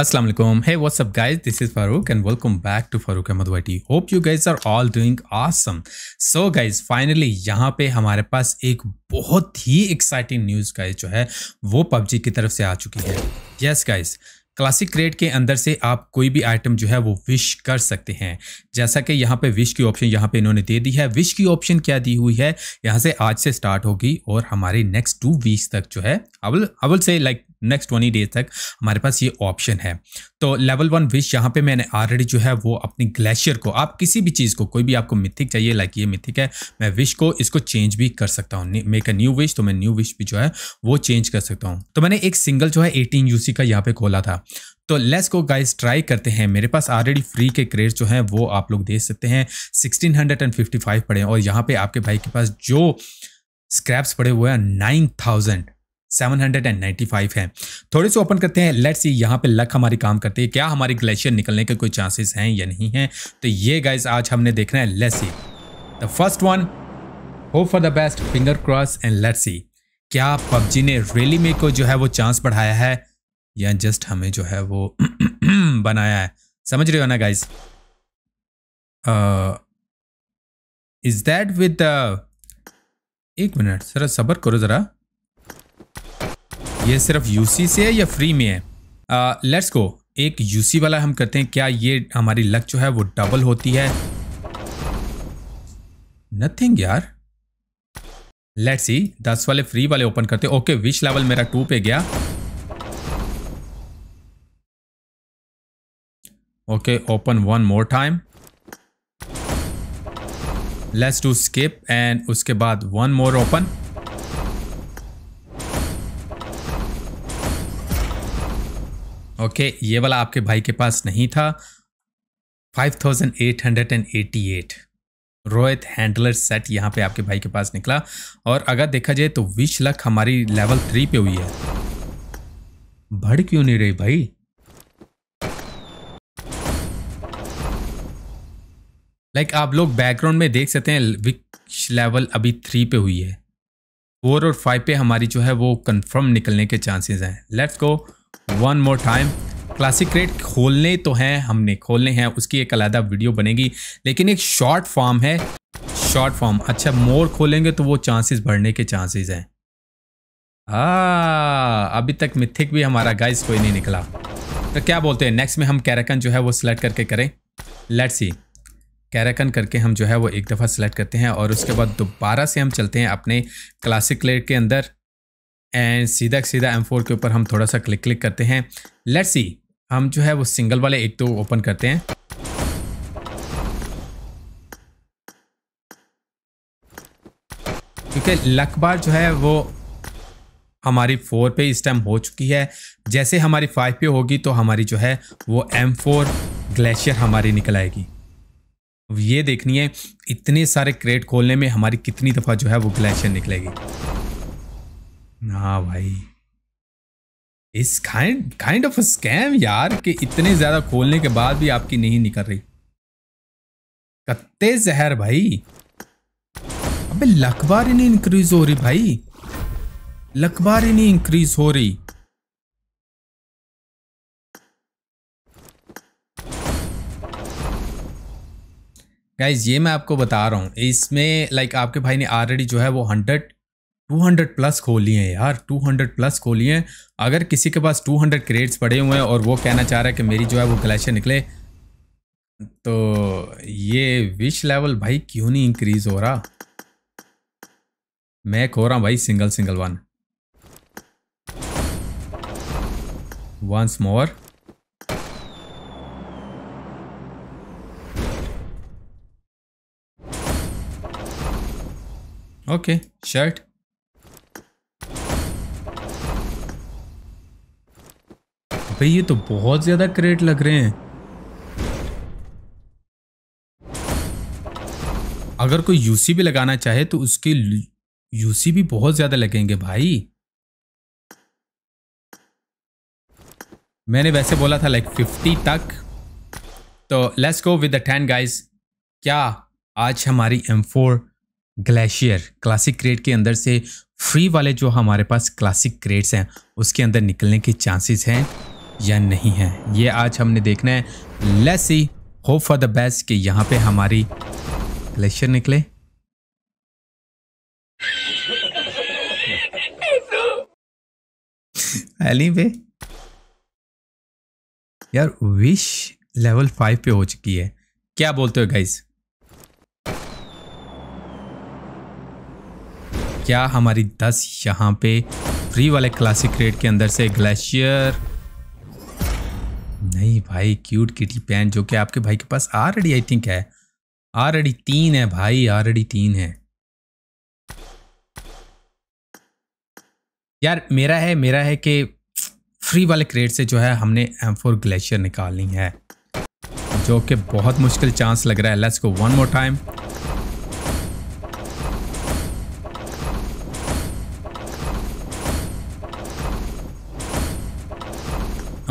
Assalamualaikum. Hey, what's up, guys? This is and and welcome back to Farouk Ahmed YT. Hope you guys are all doing awesome. So, guys, finally यहाँ पे हमारे पास एक बहुत ही exciting news guys जो है वो PUBG की तरफ से आ चुकी है yes yes, guys classic crate के अंदर से आप कोई भी आइटम जो है वो विश कर सकते हैं जैसा कि यहाँ पे विश की ऑप्शन यहाँ पे इन्होंने दे दी है विश की ऑप्शन क्या दी हुई है यहाँ से आज से स्टार्ट होगी और हमारे नेक्स्ट टू वीक्स तक जो है अवल अवल से लाइक नेक्स्ट ट्वेंटी डेज तक हमारे पास ये ऑप्शन है तो लेवल वन विश यहाँ पे मैंने ऑलरेडी जो है वो अपने ग्लेशियर को आप किसी भी चीज़ को कोई भी आपको मिथिक चाहिए लाइक ये मिथिक है मैं विश को इसको चेंज भी कर सकता हूँ मेक अ न्यू विश तो मैं न्यू विश भी जो है वो चेंज कर सकता हूँ तो मैंने एक सिंगल जो है एटीन यू का यहाँ पे खोला था तो लेस को गाइस ट्राई करते हैं मेरे पास ऑलरेडी फ्री के क्रेज जो हैं वो आप लोग दे सकते हैं फाइव पड़े हैं और यहाँ पे आपके भाई के पास जो स्क्रैप्स पड़े हुए हैं थाउजेंड 795 है थोड़े से ओपन करते हैं लेट्स सी यहाँ पे लक हमारी काम करती है क्या हमारी ग्लेशियर निकलने के कोई चांसेस हैं या नहीं हैं तो ये गाइज आज हमने देखना है let's see the first one hope for the best finger cross and let's see क्या पबजी ने रेली में को जो है वो चांस बढ़ाया है या जस्ट हमें जो है वो बनाया है समझ रहे हो ना गाइज इज दैट विद एक मिनट जरा सबर करो ज़रा ये सिर्फ यूसी से है या फ्री में है लेट्स uh, गो एक यूसी वाला हम करते हैं क्या ये हमारी लक जो है वो डबल होती है नथिंग यार लेट्स सी दस वाले फ्री वाले ओपन करते ओके विश लेवल मेरा टू पे गया okay open one more time let's to skip and उसके बाद वन मोर ओपन ओके ये वाला आपके भाई के पास नहीं था 5888 रोहित हैंडलर सेट यहाँ पे आपके भाई के पास निकला और अगर देखा जाए तो विश लक हमारी लेवल थ्री पे हुई है बढ़ क्यों नहीं रही भाई लाइक like आप लोग बैकग्राउंड में देख सकते हैं विक्स लेवल अभी थ्री पे हुई है फोर और फाइव पे हमारी जो है वो कंफर्म निकलने के चांसेस हैं let's go one more time classic crate खोलने तो हैं हमने खोलने हैं उसकी एक अलहदा वीडियो बनेगी लेकिन एक शॉर्ट फॉर्म है शॉर्ट फॉर्म अच्छा मोर खोलेंगे तो वो चांसेस बढ़ने के चांसेस हैं ah, अभी तक मिथिक भी हमारा गाइस कोई नहीं निकला तो क्या बोलते हैं नेक्स्ट में हम कैरेकन जो है वो सिलेक्ट करके करें लेट सी कैरेकन करके हम जो है वो एक दफ़ा सिलेक्ट करते हैं और उसके बाद दोबारा से हम चलते हैं अपने क्लासिक क्रेट के अंदर एंड सीधा सीधा एम फोर के ऊपर हम थोड़ा सा क्लिक क्लिक करते हैं लेट्स सी हम जो है वो सिंगल वाले एक तो ओपन करते हैं क्योंकि लक बार जो है वो हमारी फोर पे इस टाइम हो चुकी है जैसे हमारी फाइव पे होगी तो हमारी जो है वो एम फोर ग्लेशियर हमारी निकल आएगी ये देखनी है इतने सारे क्रेट खोलने में हमारी कितनी दफ़ा जो है वो ग्लेशियर निकलेगी ना हाँ भाई इस काइंड काइंड ऑफ स्कैम यार कि इतने ज़्यादा खोलने के बाद भी आपकी नहीं निकल रही कत्ते जहर भाई अबे लखबार ही नहीं इंक्रीज हो रही भाई लखबार ही नहीं इंक्रीज हो रही गाइज ये मैं आपको बता रहा हूँ इसमें लाइक आपके भाई ने ऑलरेडी जो है वो हंड्रेड 200 प्लस खोली हैं यार 200 प्लस खोली हैं अगर किसी के पास 200 क्रेड्स पड़े हुए हैं और वो कहना चाह रहा है कि मेरी जो है वो ग्लेशियर निकले तो ये विश लेवल भाई क्यों नहीं इंक्रीज हो रहा मैं खो रहा हूं भाई single single one once more okay shirt भाई ये तो बहुत ज्यादा क्रेट लग रहे हैं अगर कोई यूसी भी लगाना चाहे तो उसके यूसी भी बहुत ज्यादा लगेंगे भाई मैंने वैसे बोला था लाइक फिफ्टी तक तो let's go with the ten guys क्या आज हमारी M four glacier classic crate के अंदर से फ्री वाले जो हमारे पास क्लासिक क्रेट्स हैं उसके अंदर निकलने के चांसेस हैं या नहीं है ये आज हमने देखना है less he hope for the best कि यहाँ पे हमारी ग्लेशियर निकले अली पे यार विश लेवल फाइव पे हो चुकी है क्या बोलते हो गाइस क्या हमारी दस यहाँ पे फ्री वाले क्लासिक रेट के अंदर से ग्लेशियर नहीं भाई क्यूट किटी पैन जो कि आपके भाई के पास ऑलरेडी आई थिंक है ऑलरेडी तीन है भाई ऑलरेडी तीन है यार मेरा है मेरा है कि फ्री वाले क्रेट से जो है हमने एम फोर ग्लेशियर निकालनी है जो कि बहुत मुश्किल चांस लग रहा है let's go one more time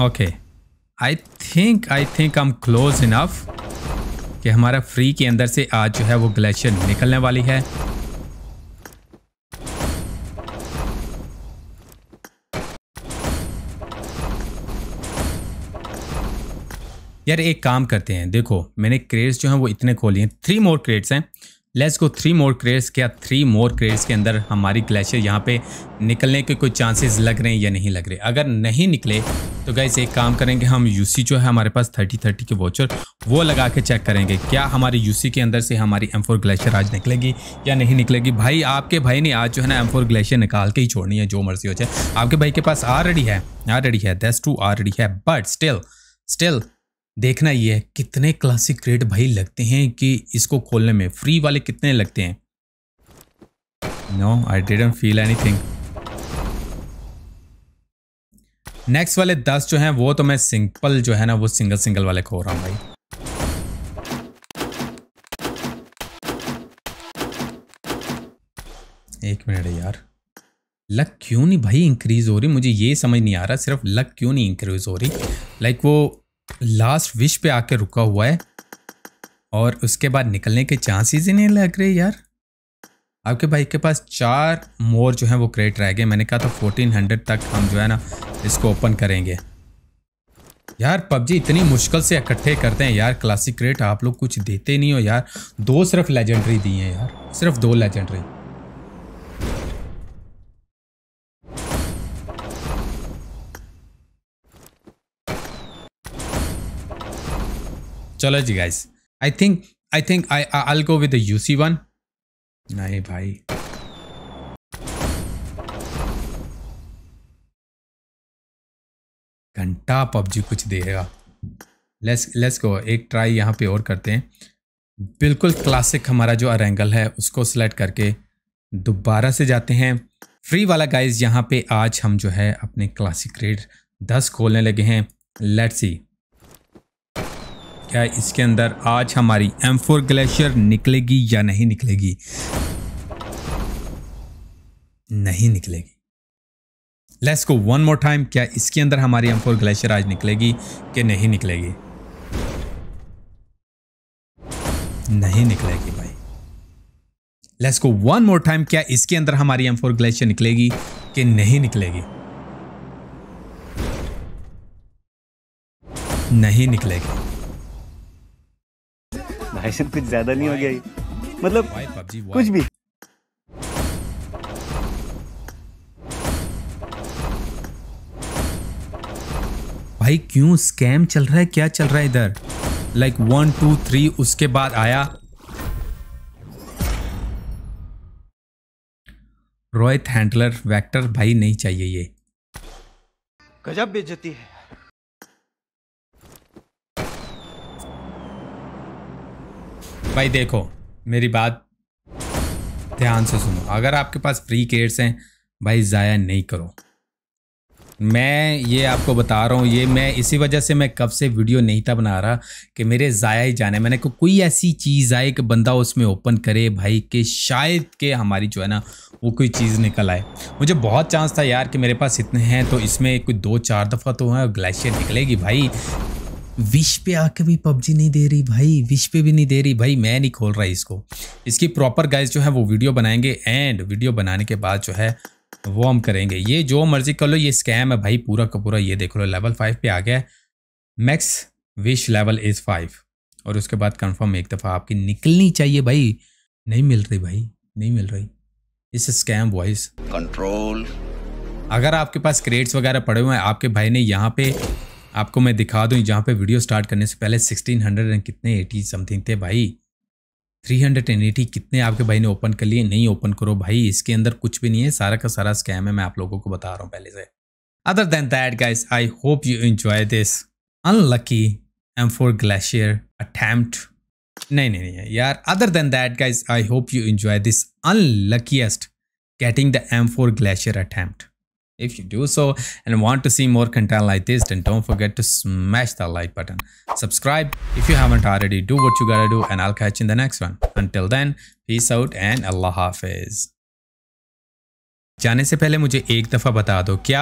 okay okay. I think I think I am close enough कि हमारा फ्री के अंदर से आज जो है वो ग्लेशियर निकलने वाली है यार एक काम करते हैं देखो मैंने क्रेट्स जो हैं वो इतने खोली हैं थ्री मोर क्रेट्स हैं let's go three more crates क्या थ्री मोर क्रेट्स के अंदर हमारी ग्लेशियर यहाँ पे निकलने के कोई चांसेस लग रहे हैं या नहीं लग रहे अगर नहीं निकले तो गैस एक काम करेंगे हम यूसी जो है हमारे पास थर्टी थर्टी के वॉचर वो लगा के चेक करेंगे क्या हमारी यूसी के अंदर से हमारी एम फोर ग्लेशियर आज निकलेगी या नहीं निकलेगी भाई आपके भाई ने आज जो है ना एम फोर ग्लेशियर निकाल के ही छोड़नी है जो मर्जी हो जाए आपके भाई के पास ऑलरेडी है ऑलरेडी है दस टू ऑलरेडी है बट स्टिल स्टिल देखना ये है कितने क्लासिक ग्रेड भाई लगते हैं कि इसको खोलने में फ्री वाले कितने लगते हैं no I didn't feel anything next वाले दस जो हैं वो तो मैं सिंपल जो है ना वो सिंगल सिंगल वाले खो रहा हूँ भाई एक मिनट यार लक क्यों नहीं भाई इंक्रीज़ हो रही मुझे ये समझ नहीं आ रहा सिर्फ लक क्यों नहीं इंक्रीज़ हो रही लाइक वो लास्ट विश पे आके रुका हुआ है और उसके बाद निकलने के चांसेस ही नहीं लग रहे यार आपके भाई के पास चार मोर जो है वो क्रेट रह गए मैंने कहा था फोर्टीन हंड्रेड तक हम जो है ना इसको ओपन करेंगे यार पबजी इतनी मुश्किल से इकट्ठे करते हैं यार क्लासिक क्रेट आप लोग कुछ देते नहीं हो यार दो सिर्फ लेजेंडरी दी हैं यार सिर्फ दो लेजेंडरी चलो जी guys I think I think I I go with UC one नहीं भाई घंटा पबजी कुछ देगा लेस लेस को एक ट्राई यहाँ पे और करते हैं बिल्कुल क्लासिक हमारा जो अरेंगल है उसको सिलेक्ट करके दोबारा से जाते हैं फ्री वाला गाइज यहाँ पे आज हम जो है अपने क्लासिक रेड दस खोलने लगे हैं लेट्स सी क्या है इसके अंदर आज हमारी एम फोर ग्लेशियर निकलेगी या नहीं निकलेगी नहीं निकलेगी let's go one more time क्या इसके अंदर हमारी एम फोर ग्लेशियर आज निकलेगी कि नहीं निकलेगी नहीं निकलेगी भाई let's go one more time क्या इसके अंदर हमारी एम फोर ग्लेशियर निकलेगी कि नहीं निकलेगी नहीं निकलेगी भाईजान कुछ ज्यादा नहीं हो गया मतलब कुछ भी भाई क्यों स्कैम चल रहा है क्या चल रहा है इधर लाइक वन टू थ्री उसके बाद आया रोहित हैंडलर वेक्टर भाई नहीं चाहिए ये गजब बेचती है भाई देखो मेरी बात ध्यान से सुनो अगर आपके पास फ्री केयर्स हैं भाई ज़ाया नहीं करो मैं ये आपको बता रहा हूँ ये मैं इसी वजह से मैं कब से वीडियो नहीं था बना रहा कि मेरे ज़ाया ही जाने मैंने को कोई ऐसी चीज़ आए कि बंदा उसमें ओपन करे भाई कि शायद के हमारी जो है ना वो कोई चीज़ निकल आए मुझे बहुत चांस था यार कि मेरे पास इतने हैं तो इसमें कोई दो चार दफ़ा तो है ग्लेशियर निकलेगी भाई विश पे आके भी पबजी नहीं दे रही भाई विश पे भी नहीं दे रही भाई मैं नहीं खोल रहा इसको इसकी प्रॉपर गाइज जो है वो वीडियो बनाएंगे एंड वीडियो बनाने के बाद जो है वो हम करेंगे ये जो मर्जी कर लो ये स्कैम है भाई पूरा का पूरा ये देख लो लेवल फाइव पे आ गया max wish level is five और उसके बाद कंफर्म एक दफ़ा आपकी निकलनी चाहिए भाई नहीं मिल रही भाई नहीं मिल रही इस स्कैम वॉइस कंट्रोल अगर आपके पास क्रेड्स वगैरह पड़े हुए हैं आपके भाई ने यहाँ पे आपको मैं दिखा दूँ जहाँ पे वीडियो स्टार्ट करने से पहले सिक्सटीन हंड्रेड एंड कितने एटी समथिंग थे भाई थ्री हंड्रेड एंड एटी कितने आपके भाई ने ओपन कर लिए नहीं ओपन करो भाई इसके अंदर कुछ भी नहीं है सारा का सारा स्कैम है मैं आप लोगों को बता रहा हूँ पहले से other than that guys I hope you enjoy this unlucky M four glacier attempt नहीं नहीं नहीं यार other than that guys I hope you enjoy this unluckiest getting the M four glacier attempt If you do so and want to see more content like this, then don't forget to smash the like button. Subscribe if you haven't already, do what you gotta do and I'll catch you in the next one. Until then, peace out and Allah Hafiz. जाने से पहले मुझे एक दफ़ा बता दो क्या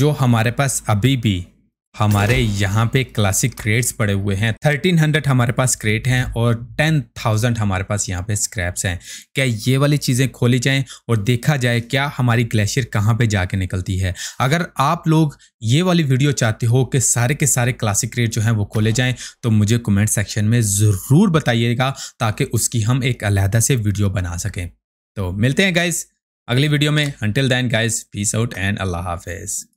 जो हमारे पास अभी भी हमारे यहाँ पे क्लासिक क्रेट्स पड़े हुए हैं 1300 हमारे पास क्रेट हैं और 10,000 हमारे पास यहाँ पे स्क्रैप्स हैं क्या ये वाली चीज़ें खोली जाएं और देखा जाए क्या हमारी ग्लेशियर कहाँ पे जाके निकलती है अगर आप लोग ये वाली वीडियो चाहते हो कि सारे के सारे क्लासिक क्रेट जो हैं वो खोले जाएँ तो मुझे कमेंट सेक्शन में ज़रूर बताइएगा ताकि उसकी हम एक अलहदा से वीडियो बना सकें तो मिलते हैं गाइज़ अगली वीडियो में until then guys peace out and अल्लाह हाफिज़